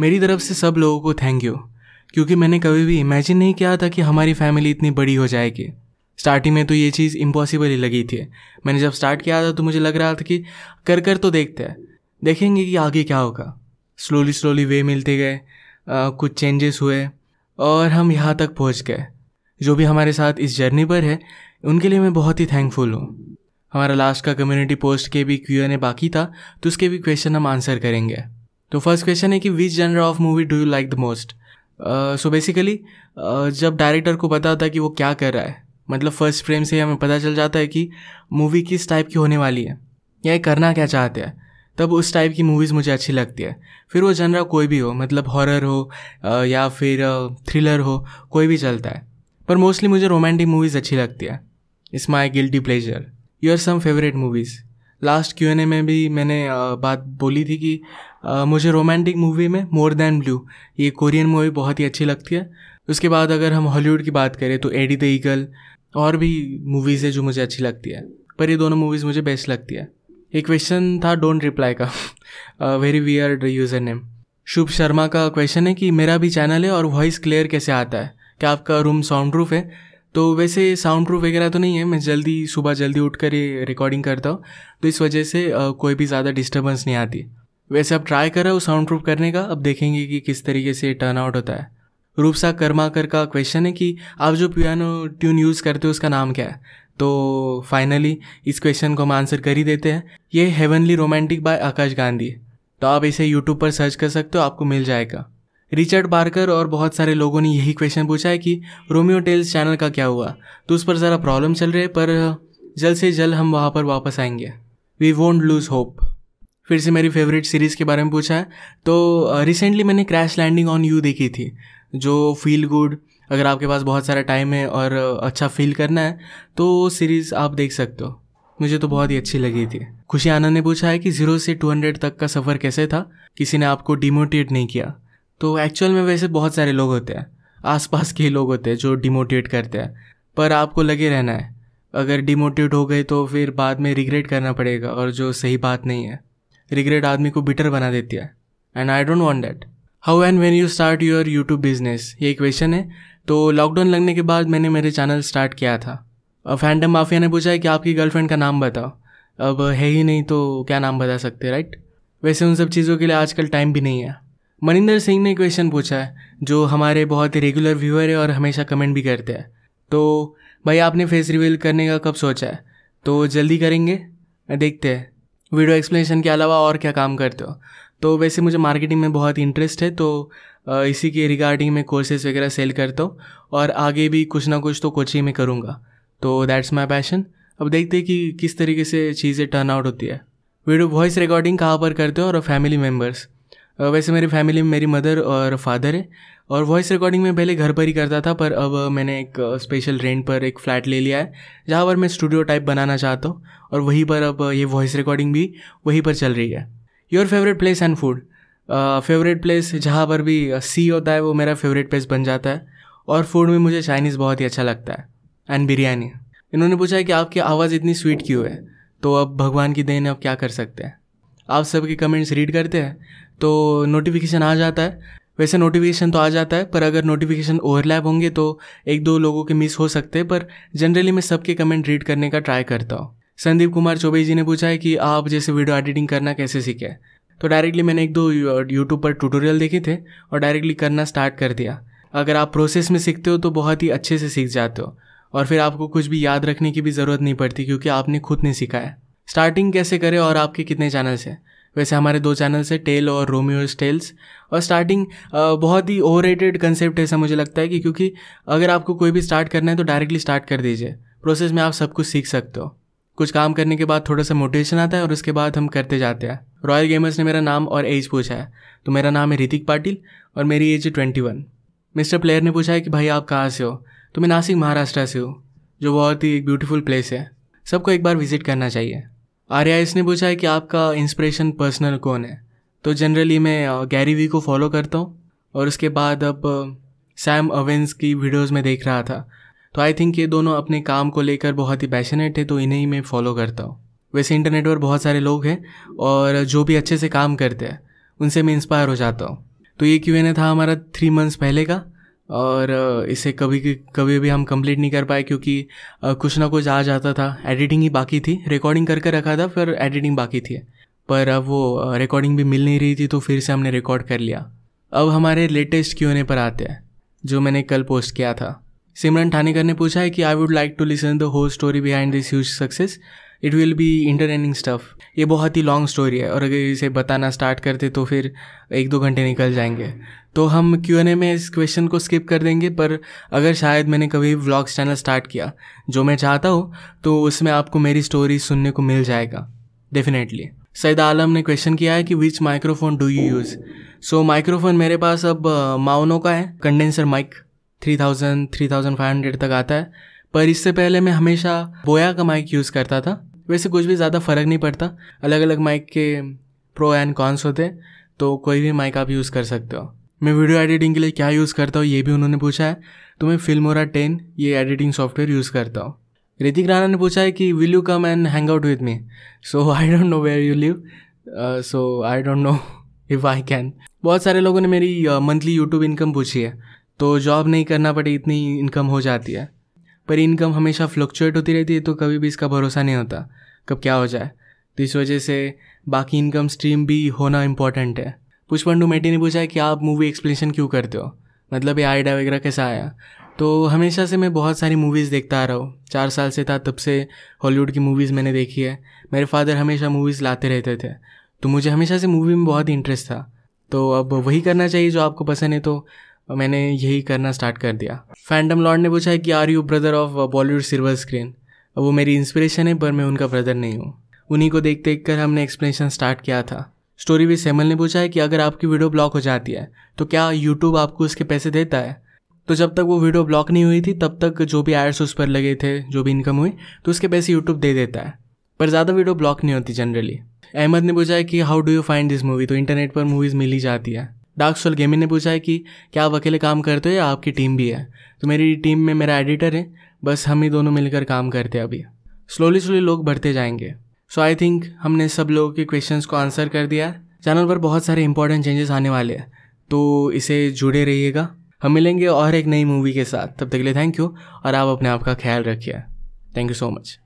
मेरी तरफ से सब लोगों को थैंक यू क्योंकि मैंने कभी भी इमेजिन नहीं किया था कि हमारी फैमिली इतनी बड़ी हो जाएगी स्टार्टिंग में तो ये चीज़ इम्पॉसिबल ही लगी थी मैंने जब स्टार्ट किया था तो मुझे लग रहा था कि कर कर तो देखते हैं देखेंगे कि आगे क्या होगा स्लोली स्लोली वे मिलते गए आ, कुछ चेंजेस हुए और हम यहाँ तक पहुँच गए जो भी हमारे साथ इस जर्नी पर है उनके लिए मैं बहुत ही थैंकफुल हूँ हमारा लास्ट का कम्युनिटी पोस्ट के भी क्यू एन ए बाकी था तो उसके भी क्वेश्चन हम आंसर करेंगे तो फर्स्ट क्वेश्चन है कि which genre of movie do you like the most so basically जब डायरेक्टर को पता होता है कि वो क्या कर रहा है मतलब फर्स्ट फ्रेम से हमें पता चल जाता है कि मूवी किस टाइप की होने वाली है या करना क्या चाहते हैं तब उस टाइप की मूवीज़ मुझे अच्छी लगती है फिर वो जनरा कोई भी हो मतलब हॉरर हो uh, या फिर थ्रिलर uh, हो कोई भी चलता है पर मोस्टली मुझे रोमांटिक मूवीज़ अच्छी लगती है it's my guilty pleasure you are some favourite movies last Q N A में भी मैंने बात बोली थी कि मुझे रोमांटिक मूवी में मोर देन ब्लू ये कोरियन मूवी बहुत ही अच्छी लगती है उसके बाद अगर हम हॉलीवुड की बात करें तो एडी द ईगल और भी मूवीज़ है जो मुझे अच्छी लगती है पर ये दोनों मूवीज़ मुझे बेस्ट लगती है एक क्वेश्चन था डोंट रिप्लाई का very wear user name Shubh Sharma का क्वेश्चन है कि मेरा भी चैनल है और वॉइस क्लियर कैसे आता है क्या आपका रूम साउंड प्रूफ है तो वैसे साउंड प्रूफ वगैरह तो नहीं है मैं जल्दी सुबह जल्दी उठ कर ये रिकॉर्डिंग करता हूँ तो इस वजह से कोई भी ज़्यादा डिस्टर्बेंस नहीं आती वैसे अब ट्राई करा साउंड प्रूफ करने का अब देखेंगे कि किस तरीके से टर्न आउट होता है रूपसा कर्माकर का क्वेश्चन है कि आप जो पियानो ट्यून यूज़ करते हो उसका नाम क्या है तो फाइनली इस क्वेश्चन को हम आंसर कर ही देते हैं ये heavenly romantic by Akash Gandhi तो आप इसे यूट्यूब पर सर्च कर सकते हो आपको मिल जाएगा रिचर्ड बार्कर और बहुत सारे लोगों ने यही क्वेश्चन पूछा है कि रोमियो टेल्स चैनल का क्या हुआ तो उस पर ज़रा प्रॉब्लम चल रही है पर जल्द से जल्द हम वहाँ पर वापस आएंगे वी वोंट लूज़ होप फिर से मेरी फेवरेट सीरीज़ के बारे में पूछा है तो रिसेंटली मैंने क्रैश लैंडिंग ऑन यू देखी थी जो फील गुड अगर आपके पास बहुत सारा टाइम है और अच्छा फील करना है तो वो सीरीज़ आप देख सकते हो मुझे तो बहुत ही अच्छी लगी थी खुशी आनंद ने पूछा है कि जीरो से टू हंड्रेड तक का सफ़र कैसे था किसी ने आपको डिमोटिवेट नहीं किया तो एक्चुअल में वैसे बहुत सारे लोग होते हैं आसपास के ही लोग होते हैं जो डिमोटिवेट करते हैं पर आपको लगे रहना है अगर डिमोटिवेट हो गए तो फिर बाद में रिग्रेट करना पड़ेगा और जो सही बात नहीं है रिग्रेट आदमी को बिटर बना देती है and I don't want that how and when you start your YouTube business ये क्वेश्चन है तो लॉकडाउन लगने के बाद मैंने मेरे चैनल स्टार्ट किया था अब फैंडम माफिया ने पूछा है कि आपकी गर्लफ्रेंड का नाम बताओ अब है ही नहीं तो क्या नाम बता सकते राइट वैसे उन सब चीज़ों के लिए आजकल टाइम भी नहीं है मनिंदर सिंह ने क्वेश्चन पूछा है जो हमारे बहुत ही रेगुलर व्यूअर है और हमेशा कमेंट भी करते हैं तो भाई आपने फेस रिवील करने का कब सोचा है तो जल्दी करेंगे देखते हैं वीडियो एक्सप्लेनेशन के अलावा और क्या काम करते हो तो वैसे मुझे मार्केटिंग में बहुत इंटरेस्ट है तो इसी के रिगार्डिंग मैं कोर्सेज वगैरह सेल करता हूँ और आगे भी कुछ ना कुछ तो कोचिंग में करूँगा तो दैट्स माई पैशन अब देखते हैं कि किस तरीके से चीज़ें टर्न आउट होती है वीडियो वॉइस रिकॉर्डिंग कहाँ पर करते हो और फैमिली मेम्बर्स वैसे मेरी फैमिली में मेरी मदर और फादर है और वॉइस रिकॉर्डिंग में पहले घर पर ही करता था पर अब मैंने एक स्पेशल रेंट पर एक फ़्लैट ले लिया है जहाँ पर मैं स्टूडियो टाइप बनाना चाहता हूँ और वहीं पर अब ये वॉइस रिकॉर्डिंग भी वहीं पर चल रही है your favourite place and food favourite place जहाँ पर भी सी होता है वो मेरा फेवरेट प्लेस बन जाता है और फूड में मुझे चाइनीज़ बहुत ही अच्छा लगता है एंड बिरयानी इन्होंने पूछा है कि आपकी आवाज़ इतनी स्वीट क्यों है तो अब भगवान की देन अब क्या कर सकते हैं आप सबके कमेंट्स रीड करते हैं तो नोटिफिकेशन आ जाता है वैसे नोटिफिकेशन तो आ जाता है पर अगर नोटिफिकेशन ओवरलैप होंगे तो एक दो लोगों के मिस हो सकते हैं पर जनरली मैं सबके कमेंट रीड करने का ट्राई करता हूँ संदीप कुमार चौबे जी ने पूछा है कि आप जैसे वीडियो एडिटिंग करना कैसे सीखे तो डायरेक्टली मैंने एक दो यूट्यूब पर ट्यूटोरियल देखे थे और डायरेक्टली करना स्टार्ट कर दिया अगर आप प्रोसेस में सीखते हो तो बहुत ही अच्छे से सीख जाते हो और फिर आपको कुछ भी याद रखने की भी ज़रूरत नहीं पड़ती क्योंकि आपने खुद ने सीखा है स्टार्टिंग कैसे करें और आपके कितने चैनल्स हैं वैसे हमारे दो चैनल्स हैं टेल और रोमियोज टेल्स और स्टार्टिंग बहुत ही ओवर रेटेड कंसेप्ट ऐसा मुझे लगता है कि क्योंकि अगर आपको कोई भी स्टार्ट करना है तो डायरेक्टली स्टार्ट कर दीजिए प्रोसेस में आप सब कुछ सीख सकते हो कुछ काम करने के बाद थोड़ा सा मोटिवेशन आता है और उसके बाद हम करते जाते हैं रॉयल गेमर्स ने मेरा नाम और एज पूछा है तो मेरा नाम है ऋतिक पाटिल और मेरी एज है ट्वेंटी वन मिस्टर प्लेयर ने पूछा है कि भाई आप कहाँ से हो तो मैं नासिक महाराष्ट्र से हूँ जो बहुत ही एक ब्यूटीफुल प्लेस है सबको एक बार विजिट करना चाहिए आर्या इसने पूछा है कि आपका इंस्पिरेशन पर्सनल कौन है तो जनरली मैं गैरी वी को फॉलो करता हूँ और उसके बाद अब सैम अवेंस की वीडियोस में देख रहा था तो आई थिंक ये दोनों अपने काम को लेकर बहुत ही पैशनेट है तो इन्हें ही मैं फॉलो करता हूँ वैसे इंटरनेट पर बहुत सारे लोग हैं और जो भी अच्छे से काम करते हैं उनसे मैं इंस्पायर हो जाता हूँ तो ये क्यों एन था हमारा थ्री मंथ्स पहले का और इसे कभी कभी भी हम कंप्लीट नहीं कर पाए क्योंकि कुछ ना कुछ आ जाता था एडिटिंग ही बाकी थी रिकॉर्डिंग करके रखा था फिर एडिटिंग बाकी थी पर अब वो रिकॉर्डिंग भी मिल नहीं रही थी तो फिर से हमने रिकॉर्ड कर लिया अब हमारे लेटेस्ट क्यों पर आते हैं जो मैंने कल पोस्ट किया था सिमरन ठानेकर ने पूछा है कि I would like to listen the whole story behind this huge success it will be entertaining stuff ये बहुत ही लॉन्ग स्टोरी है और अगर इसे बताना स्टार्ट करते तो फिर एक दो घंटे निकल जाएंगे तो हम क्यू एन ए में इस क्वेश्चन को स्किप कर देंगे पर अगर शायद मैंने कभी व्लॉग्स चैनल स्टार्ट किया जो मैं चाहता हूँ तो उसमें आपको मेरी स्टोरी सुनने को मिल जाएगा डेफिनेटली सैद आलम ने क्वेश्चन किया है कि which microphone do you use so microphone मेरे पास अब माउनो का है कंडेंसर माइक 3000 3500 तक आता है पर इससे पहले मैं हमेशा बोया का माइक यूज़ करता था वैसे कुछ भी ज़्यादा फ़र्क नहीं पड़ता अलग अलग माइक के प्रो एंड कॉन्स होते हैं तो कोई भी माइक आप यूज़ कर सकते हो मैं वीडियो एडिटिंग के लिए क्या यूज़ करता हूँ ये भी उन्होंने पूछा है तो मैं फिल्मोरा टेन ये एडिटिंग सॉफ्टवेयर यूज़ करता हूँ ऋतिक राणा ने पूछा है कि will you come and hang out with me so I don't know where you live so I don't know if I can बहुत सारे लोगों ने मेरी मंथली यूट्यूब इनकम पूछी है तो जॉब नहीं करना पड़े इतनी इनकम हो जाती है पर इनकम हमेशा फ्लक्चुएट होती रहती है तो कभी भी इसका भरोसा नहीं होता कब क्या हो जाए तो इस वजह से बाकी इनकम स्ट्रीम भी होना इम्पॉर्टेंट है पुष्पंडू मेटी ने पूछा है कि आप मूवी एक्सप्लेनेशन क्यों करते हो मतलब ये आइडिया वगैरह कैसा आया तो हमेशा से मैं बहुत सारी मूवीज़ देखता आ रहा हूँ चार साल से था तब से हॉलीवुड की मूवीज़ मैंने देखी है मेरे फादर हमेशा मूवीज़ लाते रहते थे तो मुझे हमेशा से मूवी में बहुत इंटरेस्ट था तो अब वही करना चाहिए जो आपको पसंद है तो मैंने यही करना स्टार्ट कर दिया फैंडम लॉर्ड ने पूछा है कि are you brother of Bollywood silver screen वो मेरी इंस्पिरेशन है पर मैं उनका ब्रदर नहीं हूँ उन्हीं को देख देख कर हमने एक्सप्लेनेशन स्टार्ट किया था स्टोरी भी सेमल ने पूछा है कि अगर आपकी वीडियो ब्लॉक हो जाती है तो क्या यूट्यूब आपको उसके पैसे देता है तो जब तक वो वीडियो ब्लॉक नहीं हुई थी तब तक जो भी एड्स उस पर लगे थे जो भी इनकम हुई तो उसके पैसे यूट्यूब दे देता है पर ज़्यादा वीडियो ब्लॉक नहीं होती जनरली अहमद ने पूछा है कि how do you find this movie तो इंटरनेट पर मूवीज़ मिल ही जाती है डार्क सोल गेमिंग ने पूछा है कि क्या आप अकेले काम करते हो या आपकी टीम भी है तो मेरी टीम में मेरा एडिटर है बस हम ही दोनों मिलकर काम करते हैं अभी स्लोली स्लोली लोग बढ़ते जाएंगे सो आई थिंक हमने सब लोगों के क्वेश्चन को आंसर कर दिया चैनल पर बहुत सारे इंपॉर्टेंट चेंजेस आने वाले हैं तो इसे जुड़े रहिएगा हम मिलेंगे और एक नई मूवी के साथ तब तक के लिए थैंक यू और आप अपने आप का ख्याल रखिए थैंक यू सो मच